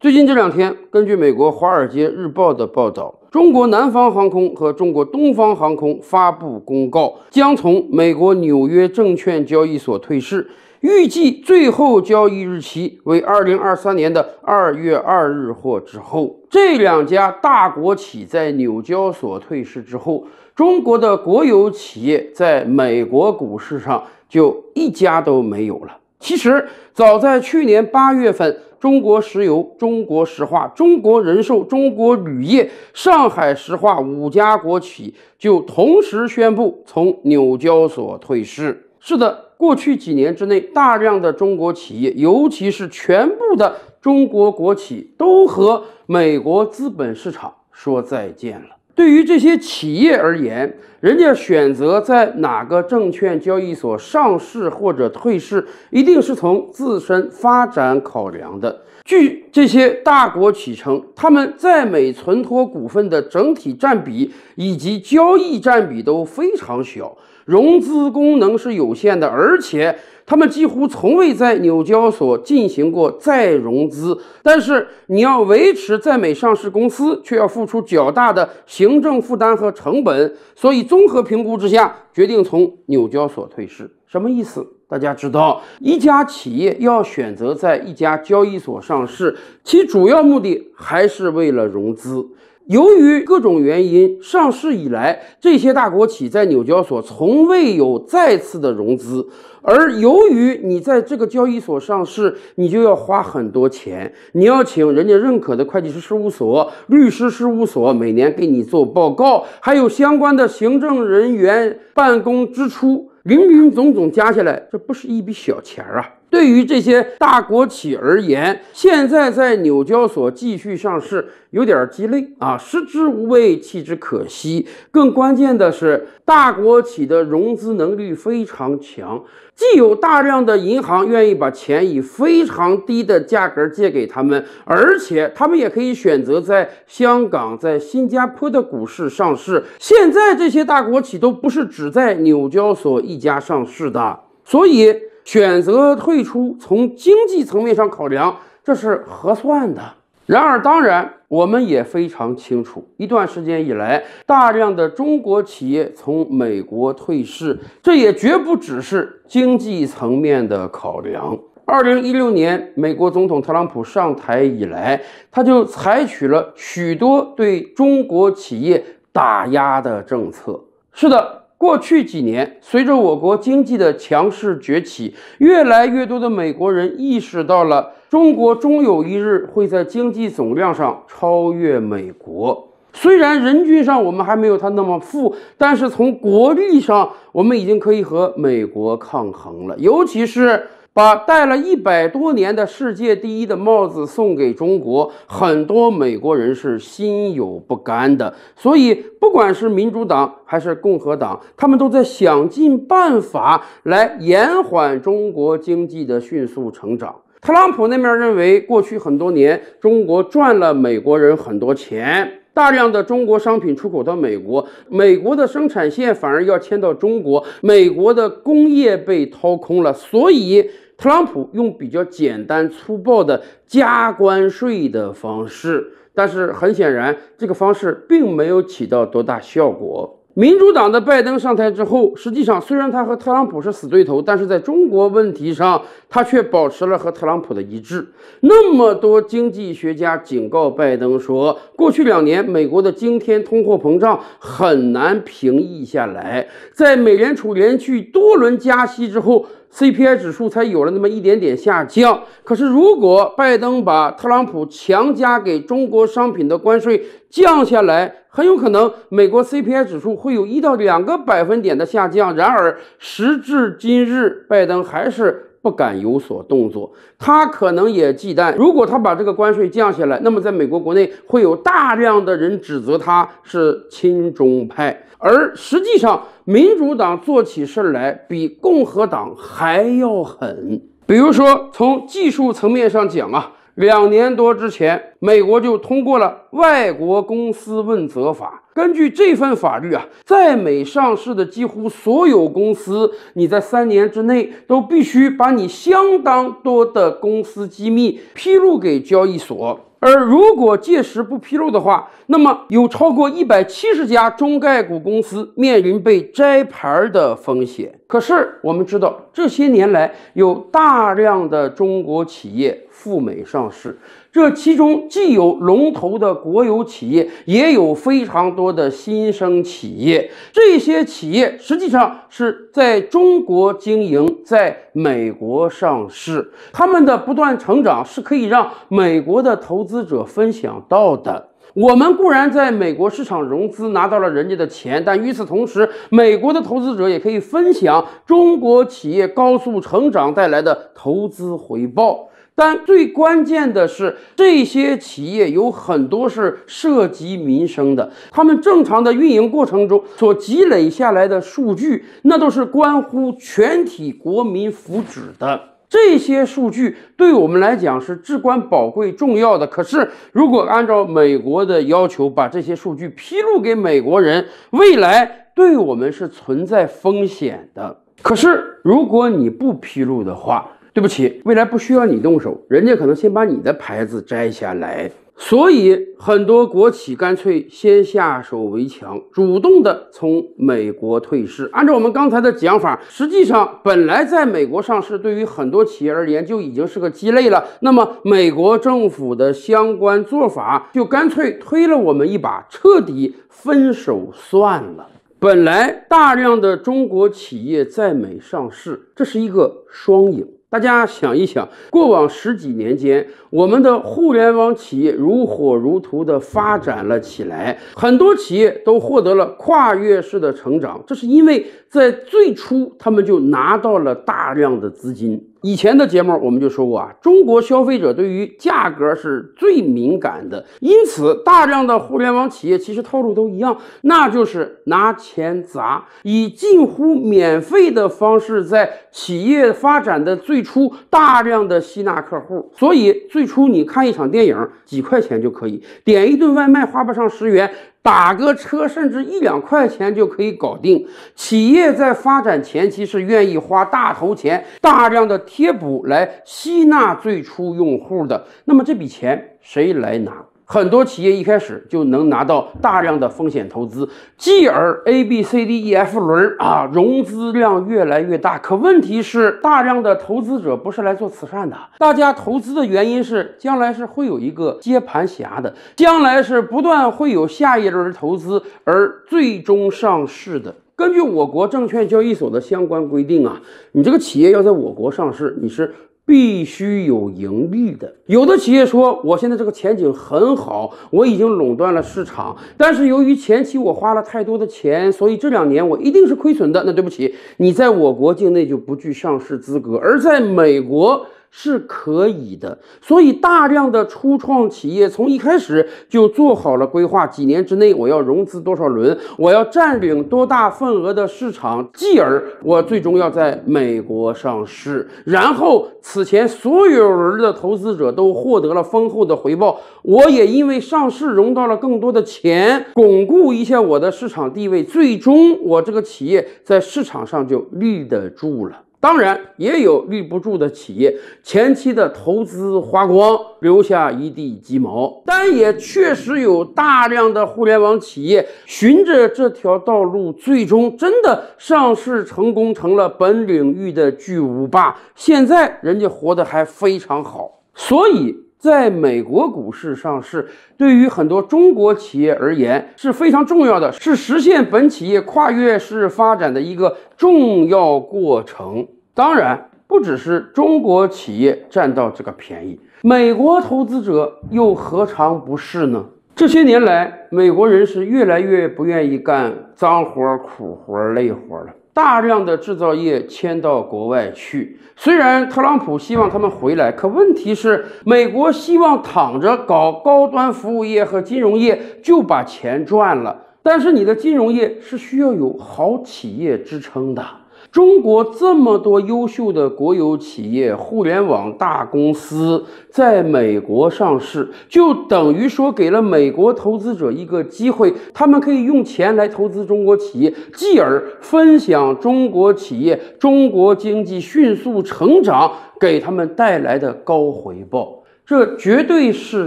最近这两天，根据美国《华尔街日报》的报道，中国南方航空和中国东方航空发布公告，将从美国纽约证券交易所退市，预计最后交易日期为二零二三年的二月二日或之后。这两家大国企在纽交所退市之后，中国的国有企业在美国股市上就一家都没有了。其实，早在去年八月份。中国石油、中国石化、中国人寿、中国铝业、上海石化五家国企就同时宣布从纽交所退市。是的，过去几年之内，大量的中国企业，尤其是全部的中国国企，都和美国资本市场说再见了。对于这些企业而言，人家选择在哪个证券交易所上市或者退市，一定是从自身发展考量的。据这些大国企称，他们在美存托股份的整体占比以及交易占比都非常小，融资功能是有限的，而且。他们几乎从未在纽交所进行过再融资，但是你要维持在美上市公司，却要付出较大的行政负担和成本，所以综合评估之下，决定从纽交所退市。什么意思？大家知道，一家企业要选择在一家交易所上市，其主要目的还是为了融资。由于各种原因，上市以来，这些大国企在纽交所从未有再次的融资。而由于你在这个交易所上市，你就要花很多钱，你要请人家认可的会计师事务所、律师事务所每年给你做报告，还有相关的行政人员办公支出，零零总总加下来，这不是一笔小钱儿啊。对于这些大国企而言，现在在纽交所继续上市有点鸡肋啊，食之无味，弃之可惜。更关键的是，大国企的融资能力非常强，既有大量的银行愿意把钱以非常低的价格借给他们，而且他们也可以选择在香港、在新加坡的股市上市。现在这些大国企都不是只在纽交所一家上市的，所以。选择退出，从经济层面上考量，这是合算的。然而，当然，我们也非常清楚，一段时间以来，大量的中国企业从美国退市，这也绝不只是经济层面的考量。二零一六年，美国总统特朗普上台以来，他就采取了许多对中国企业打压的政策。是的。过去几年，随着我国经济的强势崛起，越来越多的美国人意识到了中国终有一日会在经济总量上超越美国。虽然人均上我们还没有他那么富，但是从国力上，我们已经可以和美国抗衡了，尤其是。把戴了一百多年的“世界第一”的帽子送给中国，很多美国人是心有不甘的。所以，不管是民主党还是共和党，他们都在想尽办法来延缓中国经济的迅速成长。特朗普那面认为，过去很多年，中国赚了美国人很多钱，大量的中国商品出口到美国，美国的生产线反而要迁到中国，美国的工业被掏空了，所以。特朗普用比较简单粗暴的加关税的方式，但是很显然，这个方式并没有起到多大效果。民主党的拜登上台之后，实际上虽然他和特朗普是死对头，但是在中国问题上，他却保持了和特朗普的一致。那么多经济学家警告拜登说，过去两年美国的惊天通货膨胀很难平抑下来，在美联储连续多轮加息之后，CPI 指数才有了那么一点点下降。可是，如果拜登把特朗普强加给中国商品的关税降下来，很有可能美国 CPI 指数会有一到两个百分点的下降。然而时至今日，拜登还是不敢有所动作。他可能也忌惮，如果他把这个关税降下来，那么在美国国内会有大量的人指责他是亲中派。而实际上，民主党做起事儿来比共和党还要狠。比如说，从技术层面上讲啊。两年多之前，美国就通过了外国公司问责法。根据这份法律啊，在美上市的几乎所有公司，你在三年之内都必须把你相当多的公司机密披露给交易所。而如果届时不披露的话，那么有超过一百七十家中概股公司面临被摘牌的风险。可是我们知道，这些年来有大量的中国企业赴美上市，这其中既有龙头的国有企业，也有非常多的新生企业。这些企业实际上是在中国经营。在美国上市，他们的不断成长是可以让美国的投资者分享到的。我们固然在美国市场融资拿到了人家的钱，但与此同时，美国的投资者也可以分享中国企业高速成长带来的投资回报。但最关键的是，这些企业有很多是涉及民生的，他们正常的运营过程中所积累下来的数据，那都是关乎全体国民福祉的。这些数据对我们来讲是至关宝贵、重要的。可是，如果按照美国的要求把这些数据披露给美国人，未来对我们是存在风险的。可是，如果你不披露的话，对不起，未来不需要你动手，人家可能先把你的牌子摘下来。所以很多国企干脆先下手为强，主动的从美国退市。按照我们刚才的讲法，实际上本来在美国上市，对于很多企业而言就已经是个鸡肋了。那么美国政府的相关做法，就干脆推了我们一把，彻底分手算了。本来大量的中国企业在美上市，这是一个双赢。大家想一想，过往十几年间，我们的互联网企业如火如荼地发展了起来，很多企业都获得了跨越式的成长。这是因为在最初，他们就拿到了大量的资金。以前的节目我们就说过啊，中国消费者对于价格是最敏感的，因此大量的互联网企业其实套路都一样，那就是拿钱砸，以近乎免费的方式在企业发展的最初大量的吸纳客户。所以最初你看一场电影几块钱就可以，点一顿外卖花不上十元。打个车，甚至一两块钱就可以搞定。企业在发展前期是愿意花大头钱、大量的贴补来吸纳最初用户的，那么这笔钱谁来拿？很多企业一开始就能拿到大量的风险投资，继而 A B C D E F 轮啊，融资量越来越大。可问题是，大量的投资者不是来做慈善的，大家投资的原因是，将来是会有一个接盘侠的，将来是不断会有下一轮投资，而最终上市的。根据我国证券交易所的相关规定啊，你这个企业要在我国上市，你是。必须有盈利的。有的企业说：“我现在这个前景很好，我已经垄断了市场。但是由于前期我花了太多的钱，所以这两年我一定是亏损的。”那对不起，你在我国境内就不具上市资格，而在美国。是可以的，所以大量的初创企业从一开始就做好了规划，几年之内我要融资多少轮，我要占领多大份额的市场，继而我最终要在美国上市，然后此前所有轮的投资者都获得了丰厚的回报，我也因为上市融到了更多的钱，巩固一下我的市场地位，最终我这个企业在市场上就立得住了。当然也有立不住的企业，前期的投资花光，留下一地鸡毛。但也确实有大量的互联网企业循着这条道路，最终真的上市成功，成了本领域的巨无霸。现在人家活得还非常好，所以。在美国股市上市，对于很多中国企业而言是非常重要的，是实现本企业跨越式发展的一个重要过程。当然，不只是中国企业占到这个便宜，美国投资者又何尝不是呢？这些年来，美国人是越来越不愿意干脏活、苦活、累活了。大量的制造业迁到国外去，虽然特朗普希望他们回来，可问题是，美国希望躺着搞高端服务业和金融业就把钱赚了，但是你的金融业是需要有好企业支撑的。中国这么多优秀的国有企业、互联网大公司在美国上市，就等于说给了美国投资者一个机会，他们可以用钱来投资中国企业，继而分享中国企业、中国经济迅速成长给他们带来的高回报。这绝对是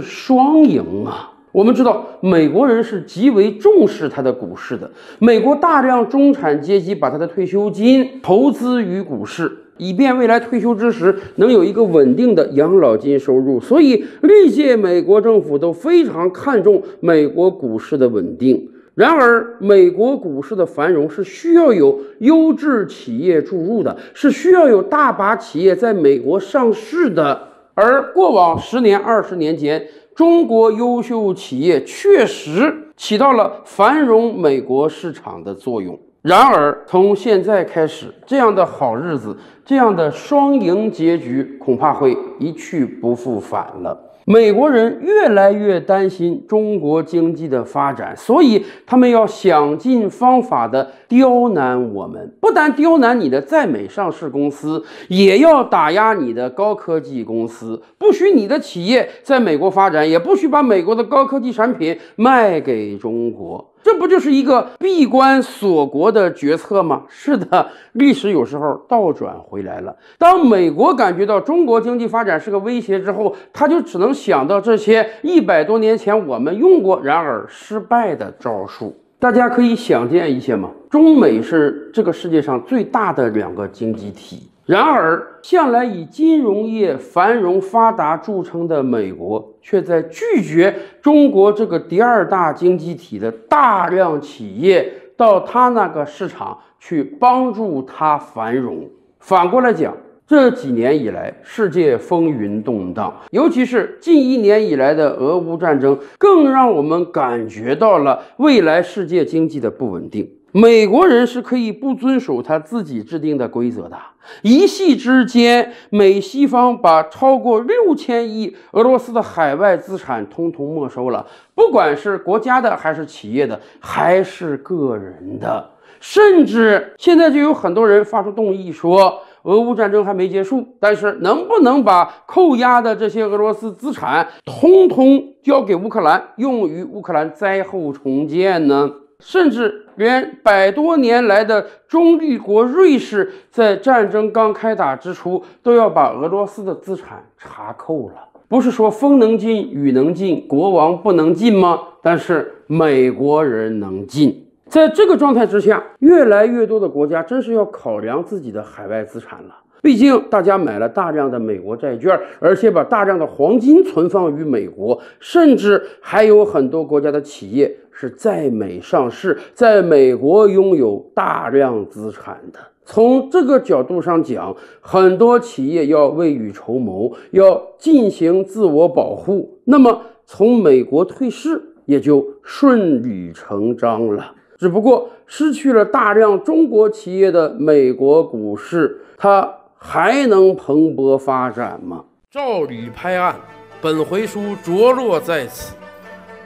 双赢啊！我们知道，美国人是极为重视他的股市的。美国大量中产阶级把他的退休金投资于股市，以便未来退休之时能有一个稳定的养老金收入。所以，历届美国政府都非常看重美国股市的稳定。然而，美国股市的繁荣是需要有优质企业注入的，是需要有大把企业在美国上市的。而过往十年、二十年间，中国优秀企业确实起到了繁荣美国市场的作用。然而，从现在开始，这样的好日子，这样的双赢结局，恐怕会一去不复返了。美国人越来越担心中国经济的发展，所以他们要想尽方法的刁难我们。不但刁难你的在美上市公司，也要打压你的高科技公司，不许你的企业在美国发展，也不许把美国的高科技产品卖给中国。这不就是一个闭关锁国的决策吗？是的，历史有时候倒转回来了。当美国感觉到中国经济发展是个威胁之后，他就只能想到这些一百多年前我们用过然而失败的招数。大家可以想见一些吗？中美是这个世界上最大的两个经济体。然而，向来以金融业繁荣发达著称的美国，却在拒绝中国这个第二大经济体的大量企业到他那个市场去帮助他繁荣。反过来讲，这几年以来，世界风云动荡，尤其是近一年以来的俄乌战争，更让我们感觉到了未来世界经济的不稳定。美国人是可以不遵守他自己制定的规则的。一夕之间，美西方把超过六千亿俄罗斯的海外资产通通没收了，不管是国家的还是企业的，还是个人的。甚至现在就有很多人发出动议，说俄乌战争还没结束，但是能不能把扣押的这些俄罗斯资产通通交给乌克兰，用于乌克兰灾后重建呢？甚至。连百多年来的中立国瑞士，在战争刚开打之初，都要把俄罗斯的资产查扣了。不是说风能进，雨能进，国王不能进吗？但是美国人能进。在这个状态之下，越来越多的国家真是要考量自己的海外资产了。毕竟大家买了大量的美国债券，而且把大量的黄金存放于美国，甚至还有很多国家的企业。是在美上市，在美国拥有大量资产的。从这个角度上讲，很多企业要未雨绸缪，要进行自我保护。那么，从美国退市也就顺理成章了。只不过，失去了大量中国企业的美国股市，它还能蓬勃发展吗？照理拍案，本回书着落在此。